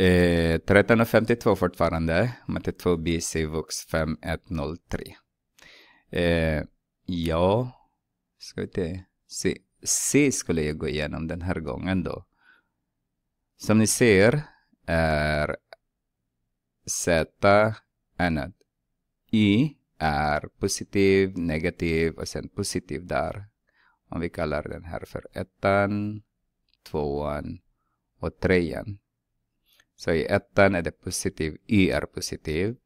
Eh, 13.52 fortfarande, matte 2 bc vux 5103. Eh, ja, ska vi se. C, C skulle jag gå igenom den här gången då. Som ni ser är Z, annat. I är positiv, negativ och sen positiv där. Om vi kallar den här för ettan, tvåan och trean. Så i ettan är det positiv, y är positiv.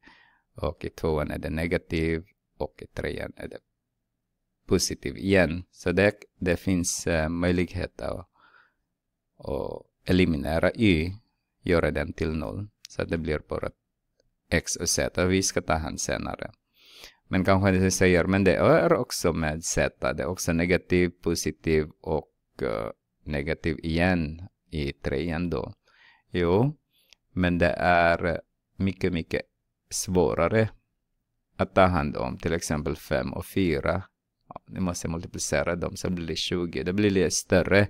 Och i tvåan är det negativ. Och i trean är det positiv igen. Så det, det finns uh, möjlighet att, att eliminera y, göra den till noll. Så det blir bara x och z. Och vi ska ta hand senare. Men kanske ni säger, men det är också med z. Det är också negativ, positiv och uh, negativ igen i trean då. Jo, men det är mycket, mycket svårare att ta hand om till exempel 5 och 4. Ja, ni måste multiplicera dem så blir det 20. Det blir lite större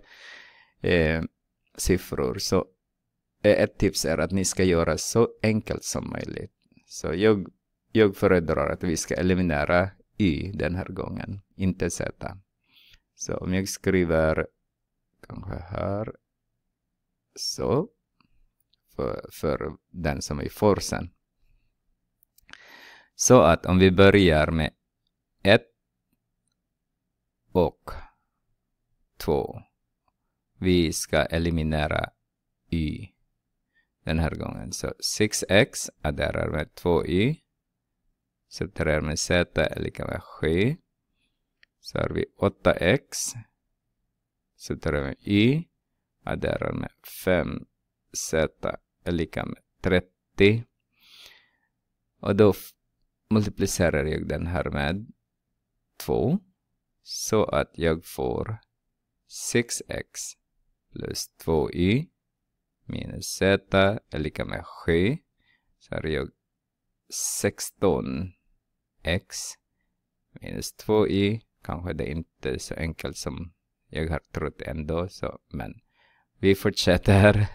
eh, siffror. Så eh, ett tips är att ni ska göra så enkelt som möjligt. Så jag, jag föredrar att vi ska eliminera y den här gången, inte z. Så om jag skriver kanske här, så för, för den som är i forsen. Så att om vi börjar med 1 och 2. Vi ska eliminera y den här gången. Så 6x adderar med 2y. Subtraherar med z är lika med 7. Så har vi 8x. Subtraherar med y. Adderar med 5 z är lika med 30. Och då multiplicerar jag den här med 2 så att jag får 6x plus 2y minus z är lika med 7. Så har jag 16x minus 2y. Kanske det inte är så enkelt som jag har trott ändå, så, men vi fortsätter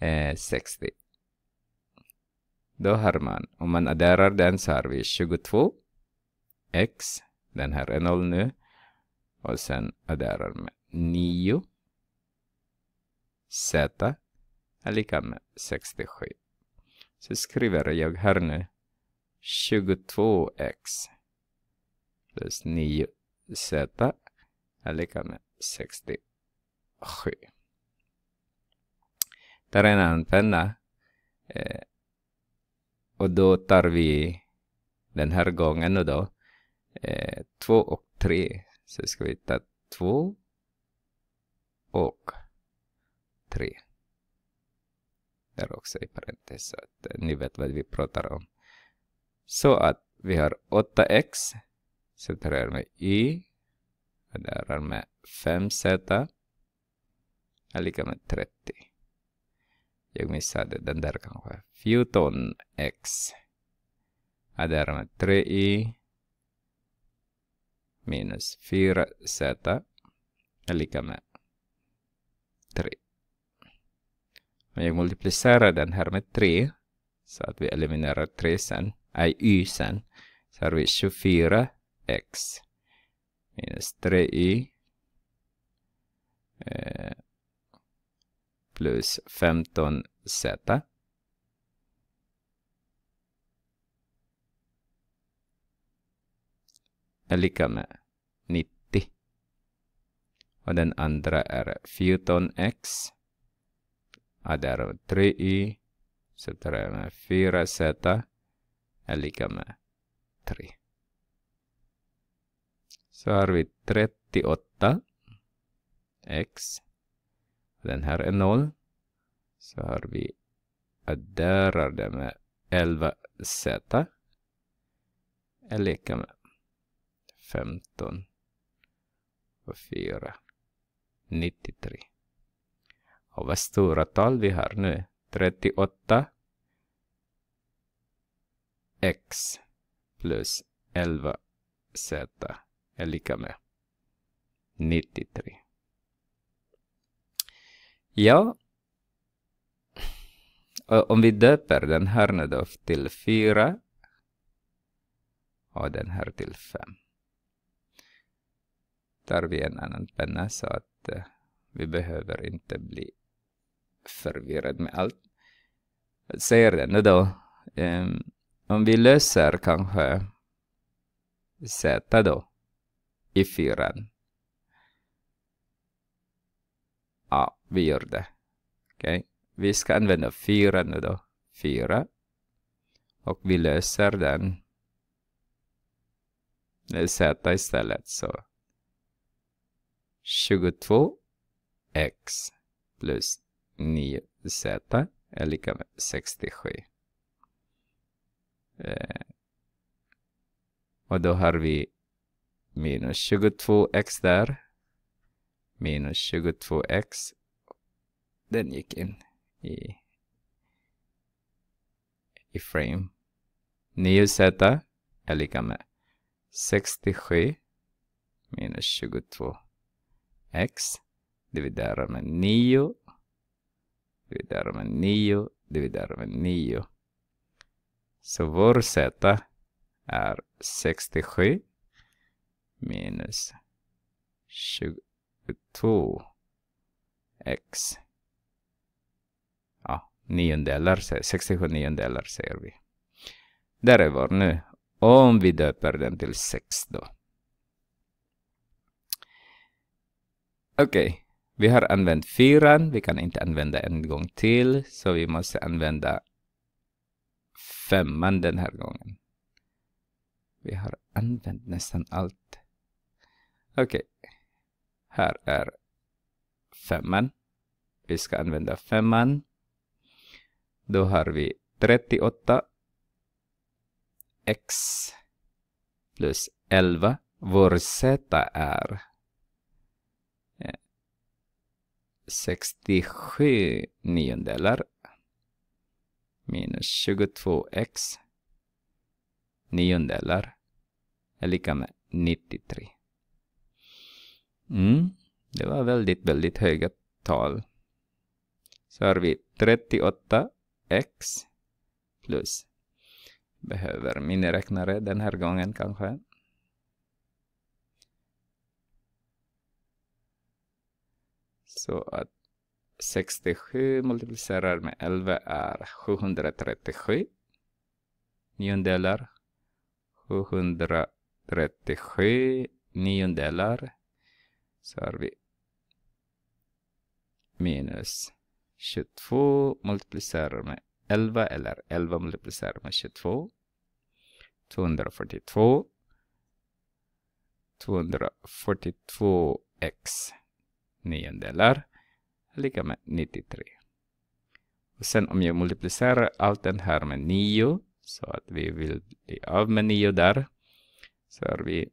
eh, 60. Då har man, om man adderar den så har vi 22 x, den här är 0 nu, och sen adderar man 9 z är lika med 67. Så skriver jag här nu 22x plus 9z är lika med 67 en annan penna. Eh, och då tar vi den här gången då eh, två och tre. Så ska vi ta två och tre. Där också i parentes så att eh, ni vet vad vi pratar om. Så att vi har 8x. Så där är med y. Och där är med 5z. Är lika med 30. Jag missade den där kanske. 14x. Ja, där med man 3i minus 4z är lika med 3. Men jag multiplicerar den här med 3 så att vi eliminerar 3 sen, nej y sen. Så har vi 24x minus 3y eh, plus 15z. är lika med 90. Och den andra är 14x. där är 3y. Subtraherar med 4z är lika med 3. Så har vi 38 x. Den här är 0 så har vi det med 11z är lika med 15 och 4, 93. Och vad stora tal vi har nu, 38 x plus 11 z är lika med 93. Ja, om vi döper den här nu då till 4 och den här till 5. Tar vi en annan penna så att eh, vi behöver inte bli förvirrad med allt. Ser den nu då? Ehm, om vi löser kanske Z då i 4. Ja, vi gör det. Okej. Okay. Vi ska använda 4 nu då. 4. Och vi löser den med z istället. Så 22x plus 9z är lika med 67. Eh. Och då har vi minus 22x där. Minus 22x. Den gick in i, i frame. Nio z är lika med 67 minus 22x dividerat med 9 Dividerat med 9 dividerat med 9. Så vår z är 67 minus 22 x niondelar, 67 niondelar säger vi. Där är vår nu. Om vi döper den till 6 då. Okej, okay. vi har använt fyran. Vi kan inte använda en gång till. Så vi måste använda femman den här gången. Vi har använt nästan allt. Okej, okay. här är femman. Vi ska använda femman. Då har vi 38 x plus 11. Vår z är 67 eh, niondelar minus 22x niondelar är lika med 93. Mm, det var väldigt, väldigt höga tal. Så har vi 38 x plus behöver miniräknare den här gången kanske. Så att 67 multiplicerar med 11 är 737 niondelar. 737 niondelar. Så har vi minus 22 multiplicerar med 11 eller 11 multiplicerar med 22. 242. 242x niondelar är lika med 93. Och sen om jag multiplicerar allt den här med 9 så att vi vill bli av med 9 där så är vi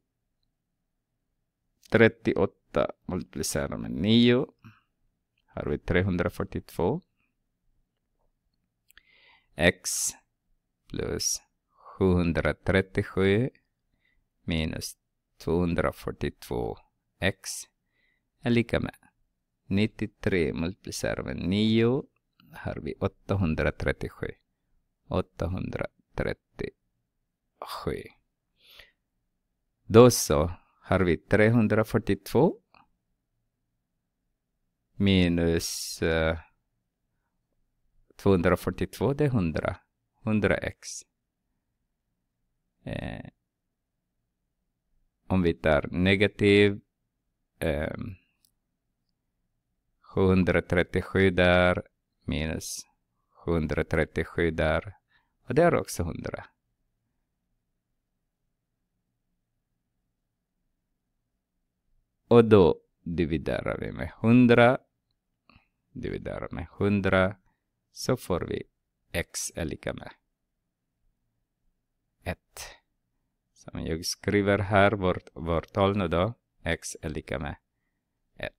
38 multiplicerar med 9 har vi 342 x plus 737 minus 242 x är lika med 93 multiplicerar med 9 har vi 837. 837. Då så har vi 342 minus eh, 242, det är 100. 100x. Eh, om vi tar negativ eh, 737 där, minus 737 där. Och det är också 100. Och då dividerar vi med 100 dividerar med 100 så får vi x är lika med 1. Så jag skriver här vårt, vårt tal nu då, x är lika med 1.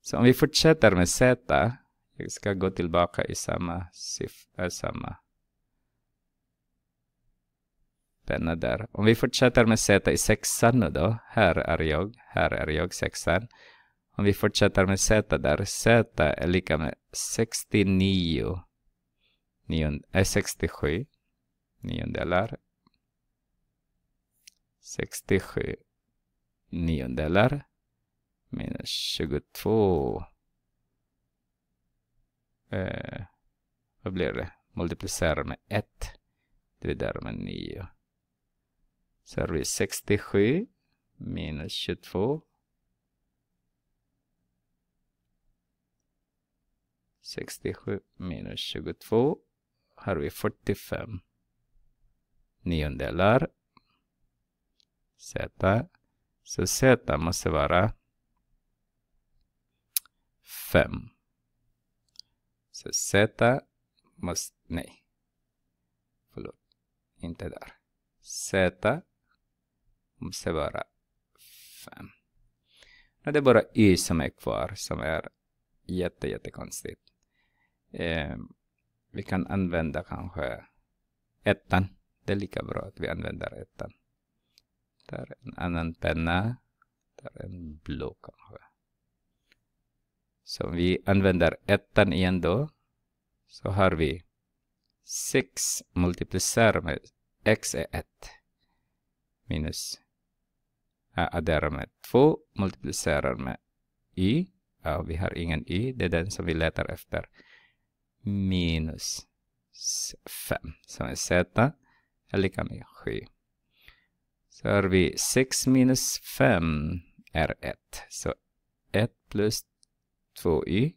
Så om vi fortsätter med z, jag ska gå tillbaka i samma siffra, äh, samma penna där. Om vi fortsätter med z i sexan nu då, här är jag, här är jag sexan. Om vi fortsätter med Z där. Z är lika med 69. Eh, niondelar äh, 67 niondelar. 67 niondelar minus 22. Eh, vad blir det? Multiplicera med 1. Dividera med 9. Så har vi 67 minus 22 67 minus 22 har vi 45 niondelar z. Så z måste vara 5. Så z måste, nej, förlåt, inte där. z måste vara 5. Nu är det bara y som är kvar som är jätte, jättekonstigt eh, vi kan använda kanske ettan. Det är lika bra att vi använder ettan. Där är en annan penna. Där är en blå kanske. Så vi använder ettan igen då. Så har vi 6 multiplicerar med x är 1. Minus äh, adderar med 2 multiplicerar med y. Ja, vi har ingen y, det är den som vi letar efter minus 5 som är z är lika med 7. Så har vi 6 minus 5 är 1. Så 1 plus 2y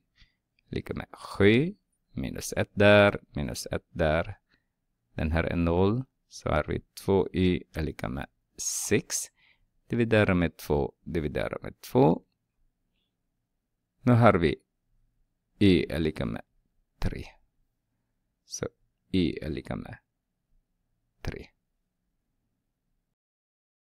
lika med 7 minus 1 där, minus 1 där. Den här är 0. Så har vi 2y är lika med 6. Dividera med 2, dividera med 2. Nu har vi y är lika med 3. Så y är lika med 3.